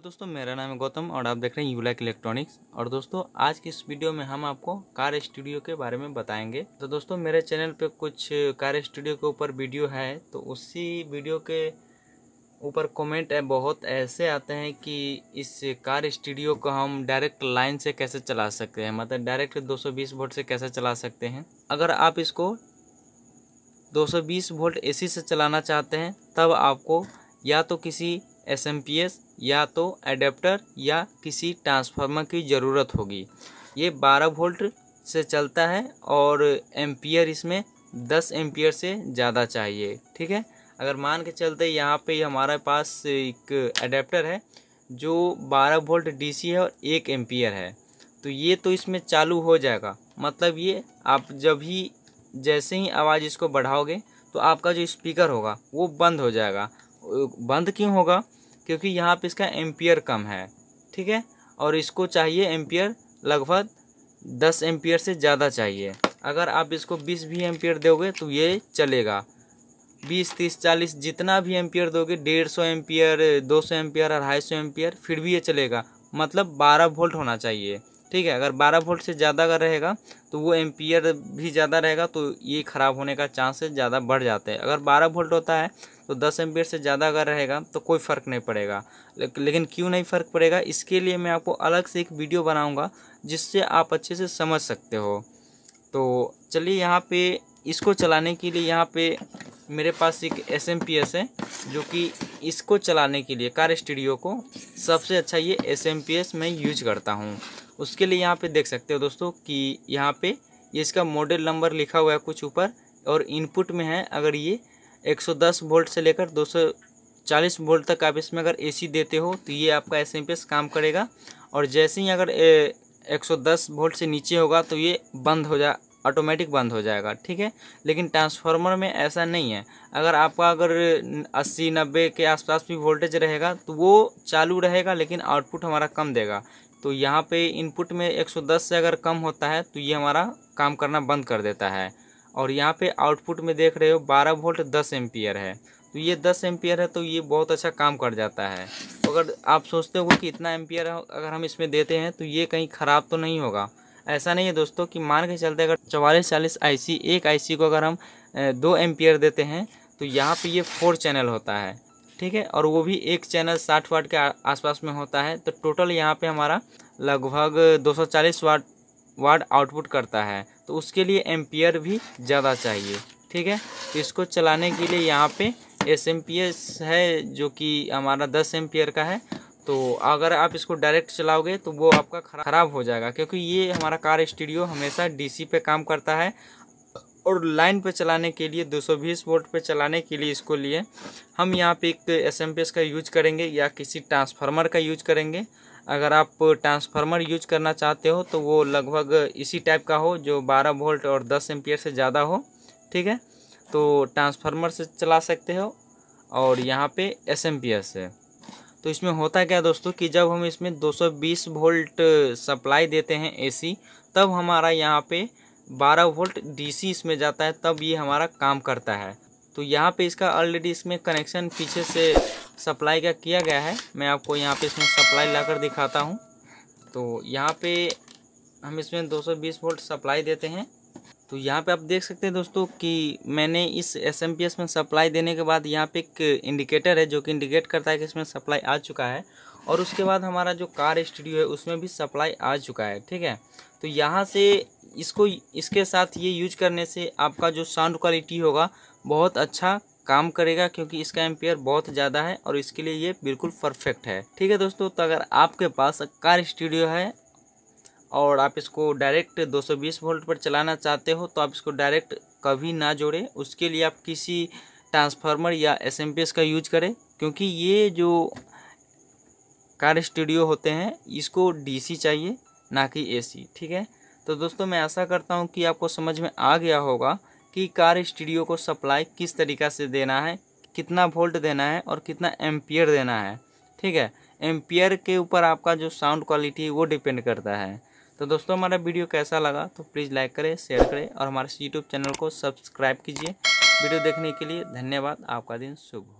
hello दोस्तों मेरा नाम है गौतम और आप देख रहे हैं यूलाक इलेक्ट्रॉनिक्स और दोस्तों आज के इस वीडियो में हम आपको कार स्टूडियो के बारे में बताएंगे तो दोस्तों मेरे चैनल पे कुछ कार स्टूडियो के ऊपर वीडियो है तो उसी वीडियो के ऊपर कमेंट बहुत ऐसे आते हैं कि इस कार स्टूडियो को हम डायरेक्ट लाइन से कैसे चला सकते हैं मतलब डायरेक्ट दो वोल्ट से कैसे चला सकते हैं अगर आप इसको 220 वोल्ट ए से चलाना चाहते हैं तब आपको या तो किसी एस या तो एडेप्टर या किसी ट्रांसफार्मर की ज़रूरत होगी ये 12 वोल्ट से चलता है और एम्पियर इसमें 10 एम्पियर से ज़्यादा चाहिए ठीक है अगर मान के चलते यहाँ पे हमारे पास एक एडेप्टर है जो 12 वोल्ट डीसी है और एक एम्पियर है तो ये तो इसमें चालू हो जाएगा मतलब ये आप जब ही जैसे ही आवाज़ इसको बढ़ाओगे तो आपका जो स्पीकर होगा वो बंद हो जाएगा बंद क्यों होगा क्योंकि यहाँ पे इसका एम्पियर कम है ठीक है और इसको चाहिए एम्पियर लगभग दस एम्पियर से ज़्यादा चाहिए अगर आप इसको बीस भी एम्पियर दोगे तो ये चलेगा बीस तीस चालीस जितना भी एम्पियर दोगे डेढ़ सौ एम्पियर दो सौ एम्पियर अढ़ाई सौ एम्पियर फिर भी ये चलेगा मतलब बारह वोल्ट होना चाहिए ठीक है अगर बारह वोल्ट से ज़्यादा अगर रहेगा तो वो एम्पियर भी ज़्यादा रहेगा तो ये ख़राब होने का चांसेस ज़्यादा बढ़ जाते हैं अगर बारह वोल्ट होता है तो दस एम्पियर से ज़्यादा अगर रहेगा तो कोई फ़र्क नहीं पड़ेगा लेकिन क्यों नहीं फ़र्क पड़ेगा इसके लिए मैं आपको अलग से एक वीडियो बनाऊँगा जिससे आप अच्छे से समझ सकते हो तो चलिए यहाँ पे इसको चलाने के लिए यहाँ पे मेरे पास एक एस एम पी एस है जो कि इसको चलाने के लिए कार स्टूडियो को सबसे अच्छा ये एस एम पी एस मैं यूज करता हूँ उसके लिए यहाँ पे देख सकते हो दोस्तों कि यहाँ पे ये इसका मॉडल नंबर लिखा हुआ है कुछ ऊपर और इनपुट में है अगर ये 110 वोल्ट से लेकर 240 वोल्ट तक आप इसमें अगर एसी देते हो तो ये आपका एस एम काम करेगा और जैसे ही अगर ए, 110 वोल्ट से नीचे होगा तो ये बंद हो जा ऑटोमेटिक बंद हो जाएगा ठीक है लेकिन ट्रांसफार्मर में ऐसा नहीं है अगर आपका अगर 80 90 के आसपास भी वोल्टेज रहेगा तो वो चालू रहेगा लेकिन आउटपुट हमारा कम देगा तो यहाँ पे इनपुट में 110 से अगर कम होता है तो ये हमारा काम करना बंद कर देता है और यहाँ पे आउटपुट में देख रहे हो 12 वोल्ट 10 एम्पियर है तो ये 10 एम्पियर है तो ये बहुत अच्छा काम कर जाता है तो अगर आप सोचते हो कि इतना एम्पियर अगर हम इसमें देते हैं तो ये कहीं ख़राब तो नहीं होगा ऐसा नहीं है दोस्तों कि मान के चलते अगर चवालीस चालीस आई एक आई को अगर हम दो एम्पियर देते हैं तो यहाँ पर ये फोर चैनल होता है ठीक है और वो भी एक चैनल साठ वाट के आसपास में होता है तो टोटल यहाँ पे हमारा लगभग 240 वाट वाट आउटपुट करता है तो उसके लिए एम्पियर भी ज़्यादा चाहिए ठीक है तो इसको चलाने के लिए यहाँ पे एस एम पी एस है जो कि हमारा दस एम्पियर का है तो अगर आप इसको डायरेक्ट चलाओगे तो वो आपका ख़राब हो जाएगा क्योंकि ये हमारा कार स्टूडियो हमेशा डीसी पे काम करता है और लाइन पे चलाने के लिए 220 वोल्ट पे चलाने के लिए इसको लिए हम यहाँ पे एक एस का यूज करेंगे या किसी ट्रांसफार्मर का यूज करेंगे अगर आप ट्रांसफार्मर यूज करना चाहते हो तो वो लगभग इसी टाइप का हो जो 12 वोल्ट और 10 एम्पियर से ज़्यादा हो ठीक है तो ट्रांसफार्मर से चला सकते हो और यहाँ पे एस एम पी एस है तो इसमें होता क्या दोस्तों कि जब हम इसमें 220 वोल्ट सप्लाई देते हैं एसी तब हमारा यहाँ पे 12 वोल्ट डीसी इसमें जाता है तब ये हमारा काम करता है तो यहाँ पे इसका ऑलरेडी इसमें कनेक्शन पीछे से सप्लाई का किया गया है मैं आपको यहाँ पे इसमें सप्लाई लाकर दिखाता हूँ तो यहाँ पे हम इसमें 220 वोल्ट सप्लाई देते हैं तो यहाँ पे आप देख सकते हैं दोस्तों कि मैंने इस एस में सप्लाई देने के बाद यहाँ पे एक इंडिकेटर है जो कि इंडिकेट करता है कि इसमें सप्लाई आ चुका है और उसके बाद हमारा जो कार स्टूडियो है उसमें भी सप्लाई आ चुका है ठीक है तो यहाँ से इसको इसके साथ ये यूज करने से आपका जो साउंड क्वालिटी होगा बहुत अच्छा काम करेगा क्योंकि इसका एम्पेयर बहुत ज़्यादा है और इसके लिए ये बिल्कुल परफेक्ट है ठीक है दोस्तों तो अगर आपके पास कार स्टूडियो है और आप इसको डायरेक्ट 220 वोल्ट पर चलाना चाहते हो तो आप इसको डायरेक्ट कभी ना जोड़ें उसके लिए आप किसी ट्रांसफार्मर या एस का यूज करें क्योंकि ये जो कार स्टूडियो होते हैं इसको सी चाहिए ना कि सी ठीक है तो दोस्तों मैं ऐसा करता हूँ कि आपको समझ में आ गया होगा कि कार स्टूडियो को सप्लाई किस तरीका से देना है कितना वोल्ट देना है और कितना एम्पियर देना है ठीक है एम्पियर के ऊपर आपका जो साउंड क्वालिटी वो डिपेंड करता है तो दोस्तों हमारा वीडियो कैसा लगा तो प्लीज़ लाइक करें शेयर करें और हमारे यूट्यूब चैनल को सब्सक्राइब कीजिए वीडियो देखने के लिए धन्यवाद आपका दिन शुभ हो